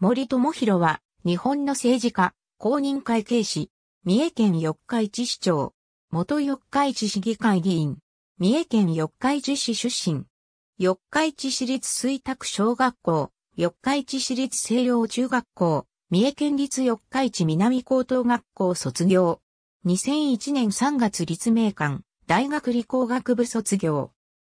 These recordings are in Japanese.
森友博は、日本の政治家、公認会計士、三重県四日市市長、元四日市市議会議員、三重県四日市市出身、四日市市立水沢小学校、四日市市立西陵中学校、三重県立四日市南高等学校卒業、2001年3月立命館、大学理工学部卒業、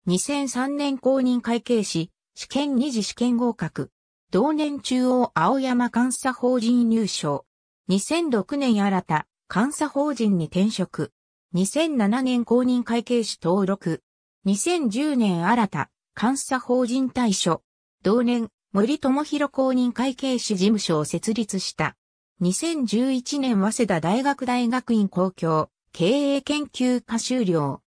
2003年公認会計士、試験二次試験合格、同年中央青山監査法人入賞。2006年新た、監査法人に転職。2007年公認会計士登録。2010年新た、監査法人対処。同年、森友博公認会計士事務所を設立した。2011年早稲田大学大学院公共、経営研究科修了。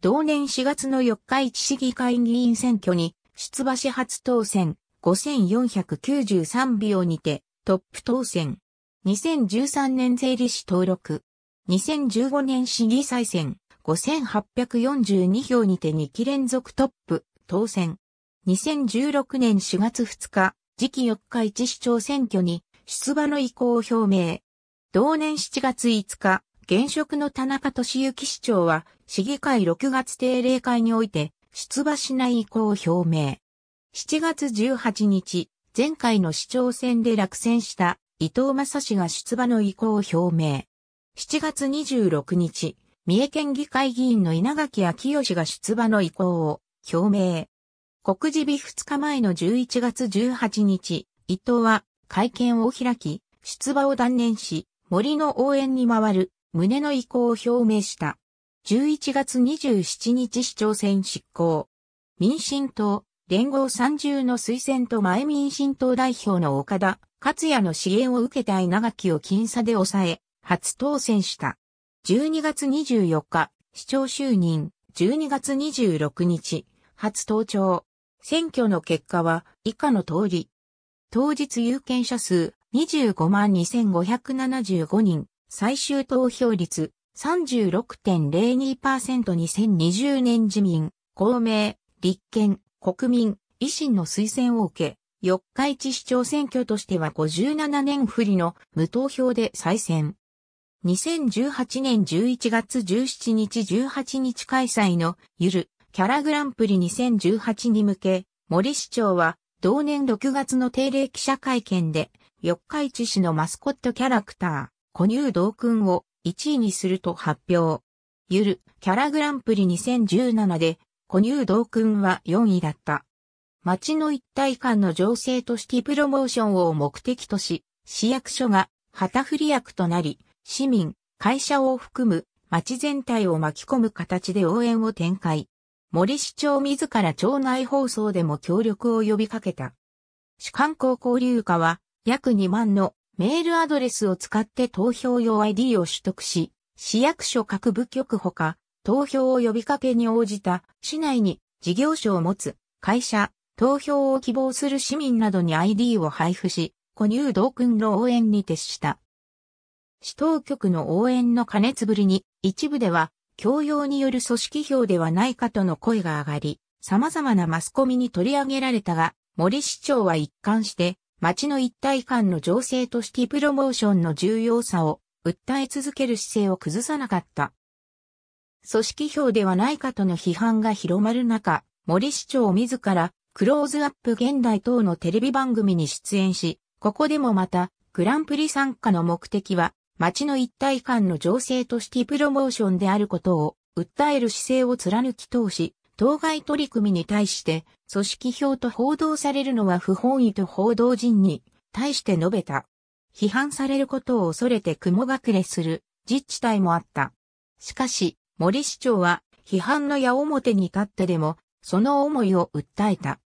同年4月の四日市市議会議員選挙に出馬し初当選。5493秒にてトップ当選。2013年税理士登録。2015年市議再選5842票にて2期連続トップ当選。2016年4月2日、次期4日市市長選挙に出馬の意向を表明。同年7月5日、現職の田中俊之市長は市議会6月定例会において出馬しない意向を表明。7月18日、前回の市長選で落選した伊藤正氏が出馬の意向を表明。7月26日、三重県議会議員の稲垣昭義が出馬の意向を表明。告示日2日前の11月18日、伊藤は会見を開き、出馬を断念し、森の応援に回る胸の意向を表明した。11月27日市長選執行。民進党、連合三重の推薦と前民進党代表の岡田、克也の支援を受けた稲垣を僅差で抑え、初当選した。12月24日、市長就任、12月26日、初登庁。選挙の結果は以下の通り。当日有権者数25万2575人、最終投票率 36.02%2020 年自民、公明、立憲、国民、維新の推薦を受け、四日市市長選挙としては57年不利の無投票で再選。2018年11月17日18日開催のゆるキャラグランプリ2018に向け、森市長は同年6月の定例記者会見で、四日市市のマスコットキャラクター、古乳道くんを1位にすると発表。ゆるキャラグランプリ2017で古入道君は4位だった。町の一体感の情勢としてプロモーションを目的とし、市役所が旗振り役となり、市民、会社を含む町全体を巻き込む形で応援を展開。森市長自ら町内放送でも協力を呼びかけた。主観光交流課は約2万のメールアドレスを使って投票用 ID を取得し、市役所各部局ほか投票を呼びかけに応じた市内に事業所を持つ会社、投票を希望する市民などに ID を配布し、古入道君の応援に徹した。市当局の応援の加熱ぶりに、一部では、教養による組織票ではないかとの声が上がり、様々なマスコミに取り上げられたが、森市長は一貫して、町の一体感の情勢としてプロモーションの重要さを訴え続ける姿勢を崩さなかった。組織票ではないかとの批判が広まる中、森市長自ら、クローズアップ現代等のテレビ番組に出演し、ここでもまた、グランプリ参加の目的は、町の一体感の情勢としてプロモーションであることを、訴える姿勢を貫き通し、当該取り組みに対して、組織票と報道されるのは不本意と報道陣に対して述べた。批判されることを恐れて雲隠れする自治体もあった。しかし、森市長は批判の矢面に立ってでも、その思いを訴えた。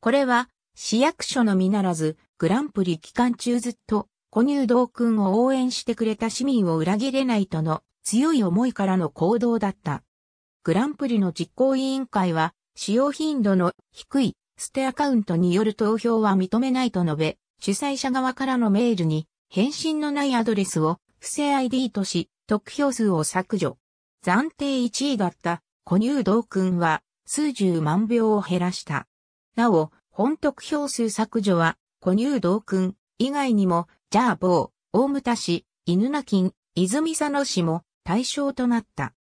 これは、市役所のみならず、グランプリ期間中ずっと、小入道くんを応援してくれた市民を裏切れないとの強い思いからの行動だった。グランプリの実行委員会は、使用頻度の低いステアカウントによる投票は認めないと述べ、主催者側からのメールに、返信のないアドレスを、不正 ID とし、得票数を削除。暫定1位だった古乳道君は数十万票を減らした。なお、本得票数削除は古乳道君以外にも、ジャーボー、大牟田市、犬名金、泉佐野市も対象となった。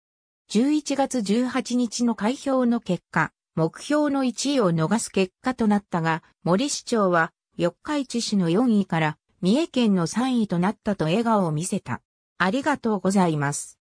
11月18日の開票の結果、目標の1位を逃す結果となったが、森市長は、四日市市の4位から、三重県の3位となったと笑顔を見せた。ありがとうございます。